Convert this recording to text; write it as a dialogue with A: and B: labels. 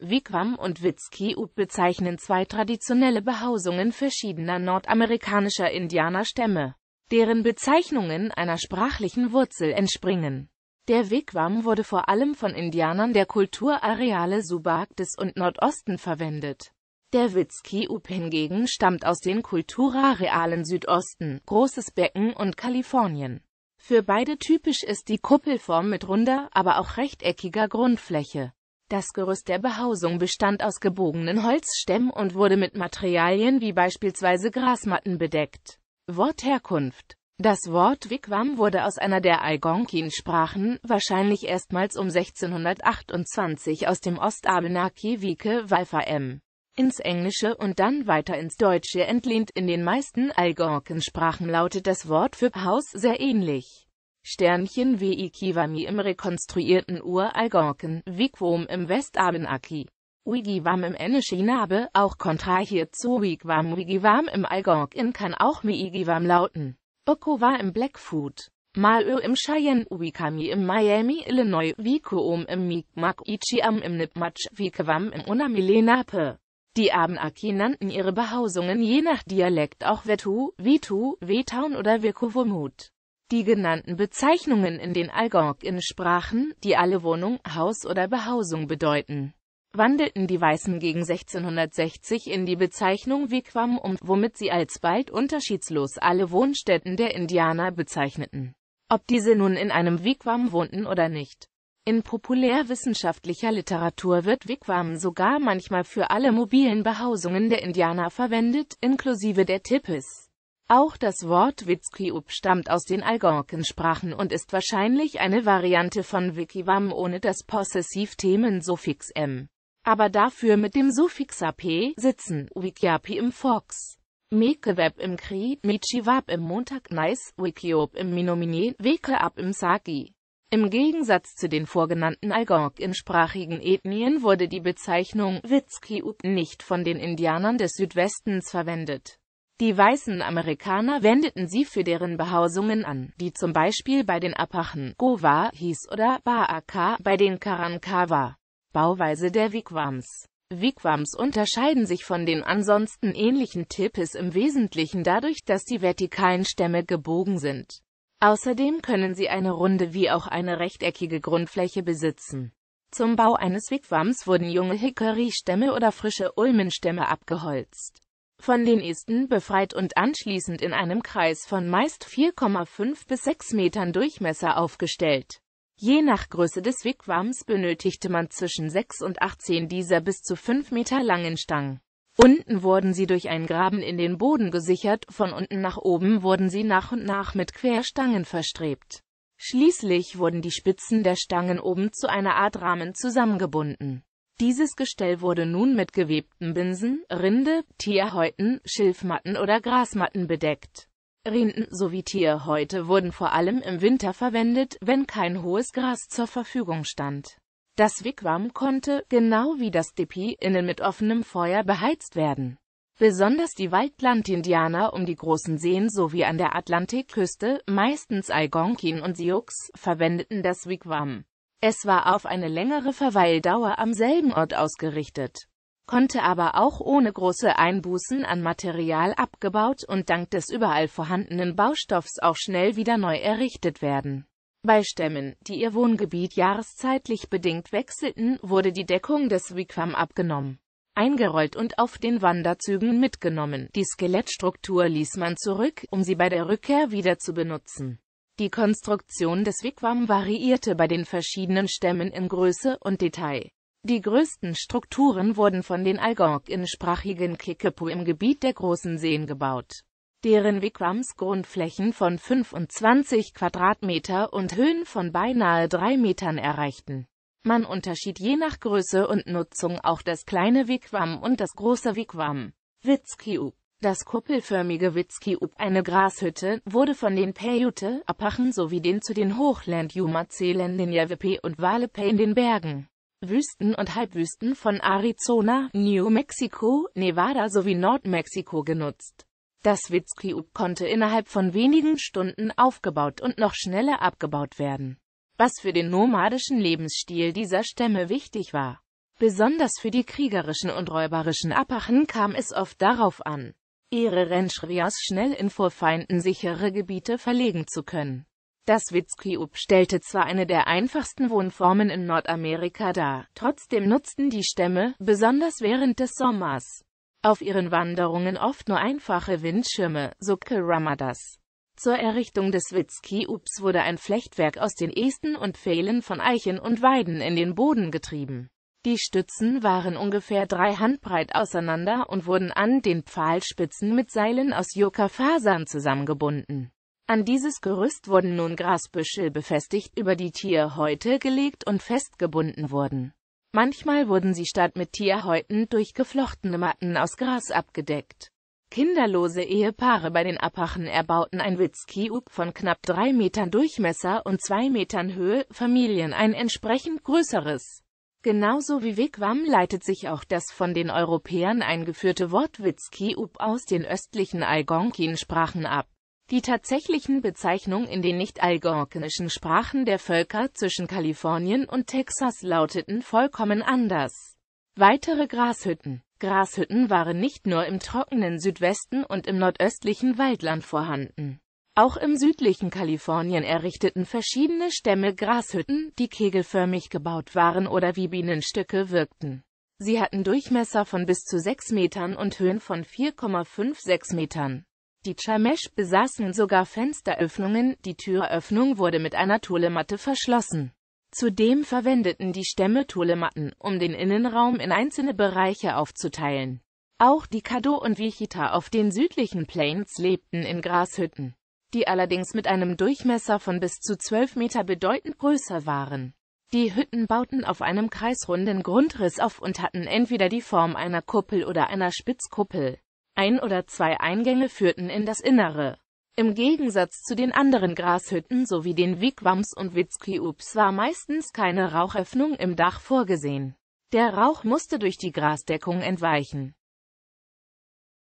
A: Wigwam und Witzki-Ut bezeichnen zwei traditionelle Behausungen verschiedener nordamerikanischer Indianerstämme, deren Bezeichnungen einer sprachlichen Wurzel entspringen. Der Wigwam wurde vor allem von Indianern der Kulturareale Subarktis und Nordosten verwendet. Der Witzki-Up hingegen stammt aus den Kulturarealen Südosten, Großes Becken und Kalifornien. Für beide typisch ist die Kuppelform mit runder, aber auch rechteckiger Grundfläche. Das Gerüst der Behausung bestand aus gebogenen Holzstämmen und wurde mit Materialien wie beispielsweise Grasmatten bedeckt. Wortherkunft Das Wort Wigwam wurde aus einer der Algonquin-Sprachen, wahrscheinlich erstmals um 1628 aus dem Ostabenaki Wike Walfa M. ins Englische und dann weiter ins Deutsche entlehnt. In den meisten algonquin lautet das Wort für Haus sehr ähnlich. Sternchen wie Ikiwami im rekonstruierten Ur-Algonken, Uralgonken, Wigwam im Westabenaki. Wigiwam im enne auch kontrahiert zu Wigwam Wigiwam im Algonquin kann auch Miigiwam lauten. Okowa im Blackfoot. Malö im Cheyenne, Wikami im Miami, Illinois, Wikoom im Mi'kmaq, Ichiam im Nipmatch, Wikewam im Unamilenape. Die Abenaki nannten ihre Behausungen je nach Dialekt auch Wetu, Witu, Wetaun oder Wikuvumut die genannten Bezeichnungen in den algonquin Sprachen, die alle Wohnung, Haus oder Behausung bedeuten. Wandelten die Weißen gegen 1660 in die Bezeichnung Wigwam um, womit sie alsbald unterschiedslos alle Wohnstätten der Indianer bezeichneten. Ob diese nun in einem Wigwam wohnten oder nicht. In populärwissenschaftlicher Literatur wird Wigwam sogar manchmal für alle mobilen Behausungen der Indianer verwendet, inklusive der Tippes. Auch das Wort Witzkiup stammt aus den Algonkensprachen und ist wahrscheinlich eine Variante von Wikiwam ohne das Possessivthemen-Suffix m, aber dafür mit dem Suffix ap, sitzen, Wikiapi im Fox. Mekeweb im Kri, Michiwab im Montag, Nice, Wikiop im Minomine, Wekeab im Sagi. Im Gegensatz zu den vorgenannten Algonkinsprachigen Ethnien wurde die Bezeichnung Witzkiup nicht von den Indianern des Südwestens verwendet. Die weißen Amerikaner wendeten sie für deren Behausungen an, die zum Beispiel bei den Apachen Gowa hieß oder Baaka bei den Karankawa. Bauweise der Wigwams Wigwams unterscheiden sich von den ansonsten ähnlichen Tipis im Wesentlichen dadurch, dass die vertikalen Stämme gebogen sind. Außerdem können sie eine runde wie auch eine rechteckige Grundfläche besitzen. Zum Bau eines Wigwams wurden junge Hickory-Stämme oder frische Ulmenstämme abgeholzt von den Ästen befreit und anschließend in einem Kreis von meist 4,5 bis 6 Metern Durchmesser aufgestellt. Je nach Größe des Wigwams benötigte man zwischen 6 und 18 dieser bis zu 5 Meter langen Stangen. Unten wurden sie durch ein Graben in den Boden gesichert, von unten nach oben wurden sie nach und nach mit Querstangen verstrebt. Schließlich wurden die Spitzen der Stangen oben zu einer Art Rahmen zusammengebunden dieses Gestell wurde nun mit gewebten Binsen, Rinde, Tierhäuten, Schilfmatten oder Grasmatten bedeckt. Rinden sowie Tierhäute wurden vor allem im Winter verwendet, wenn kein hohes Gras zur Verfügung stand. Das Wigwam konnte, genau wie das Dipi, innen mit offenem Feuer beheizt werden. Besonders die Waldland-Indianer um die großen Seen sowie an der Atlantikküste, meistens Algonquin und Sioux, verwendeten das Wigwam. Es war auf eine längere Verweildauer am selben Ort ausgerichtet, konnte aber auch ohne große Einbußen an Material abgebaut und dank des überall vorhandenen Baustoffs auch schnell wieder neu errichtet werden. Bei Stämmen, die ihr Wohngebiet jahreszeitlich bedingt wechselten, wurde die Deckung des Wigwam abgenommen, eingerollt und auf den Wanderzügen mitgenommen. Die Skelettstruktur ließ man zurück, um sie bei der Rückkehr wieder zu benutzen. Die Konstruktion des Wigwam variierte bei den verschiedenen Stämmen in Größe und Detail. Die größten Strukturen wurden von den Algonquinsprachigen Kickapoo im Gebiet der großen Seen gebaut. Deren Wigwams Grundflächen von 25 Quadratmeter und Höhen von beinahe drei Metern erreichten. Man unterschied je nach Größe und Nutzung auch das kleine Wigwam und das große Wigwam. Witzkiu das kuppelförmige Witzki-Up, eine Grashütte, wurde von den Paiute, Apachen sowie den zu den Hochland-Jumazählern den Yavapai und Walepe in den Bergen, Wüsten und Halbwüsten von Arizona, New Mexico, Nevada sowie Nordmexiko genutzt. Das Witzki-Up konnte innerhalb von wenigen Stunden aufgebaut und noch schneller abgebaut werden, was für den nomadischen Lebensstil dieser Stämme wichtig war. Besonders für die kriegerischen und räuberischen Apachen kam es oft darauf an, ihre Rennschrias schnell in vor Feinden sichere Gebiete verlegen zu können. Das Witzcube stellte zwar eine der einfachsten Wohnformen in Nordamerika dar, trotzdem nutzten die Stämme, besonders während des Sommers, auf ihren Wanderungen oft nur einfache Windschirme, so Ramadas. Zur Errichtung des Witzki-Ups wurde ein Flechtwerk aus den Esten und Pfählen von Eichen und Weiden in den Boden getrieben. Die Stützen waren ungefähr drei Handbreit auseinander und wurden an den Pfahlspitzen mit Seilen aus yucca zusammengebunden. An dieses Gerüst wurden nun Grasbüschel befestigt, über die Tierhäute gelegt und festgebunden wurden. Manchmal wurden sie statt mit Tierhäuten durch geflochtene Matten aus Gras abgedeckt. Kinderlose Ehepaare bei den Apachen erbauten ein Witzkiub von knapp drei Metern Durchmesser und zwei Metern Höhe, Familien ein entsprechend größeres. Genauso wie Wigwam leitet sich auch das von den Europäern eingeführte Wort Witzki-Up aus den östlichen Algonkin-Sprachen ab. Die tatsächlichen Bezeichnungen in den nicht-algonkinischen Sprachen der Völker zwischen Kalifornien und Texas lauteten vollkommen anders. Weitere Grashütten Grashütten waren nicht nur im trockenen Südwesten und im nordöstlichen Waldland vorhanden. Auch im südlichen Kalifornien errichteten verschiedene Stämme Grashütten, die kegelförmig gebaut waren oder wie Bienenstücke wirkten. Sie hatten Durchmesser von bis zu 6 Metern und Höhen von 4,56 Metern. Die Chamesh besaßen sogar Fensteröffnungen, die Türöffnung wurde mit einer Tulematte verschlossen. Zudem verwendeten die Stämme Tulematten, um den Innenraum in einzelne Bereiche aufzuteilen. Auch die Kado und Wichita auf den südlichen Plains lebten in Grashütten die allerdings mit einem Durchmesser von bis zu 12 Meter bedeutend größer waren. Die Hütten bauten auf einem kreisrunden Grundriss auf und hatten entweder die Form einer Kuppel oder einer Spitzkuppel. Ein oder zwei Eingänge führten in das Innere. Im Gegensatz zu den anderen Grashütten sowie den Wigwams und Witzkiups war meistens keine Rauchöffnung im Dach vorgesehen. Der Rauch musste durch die Grasdeckung entweichen.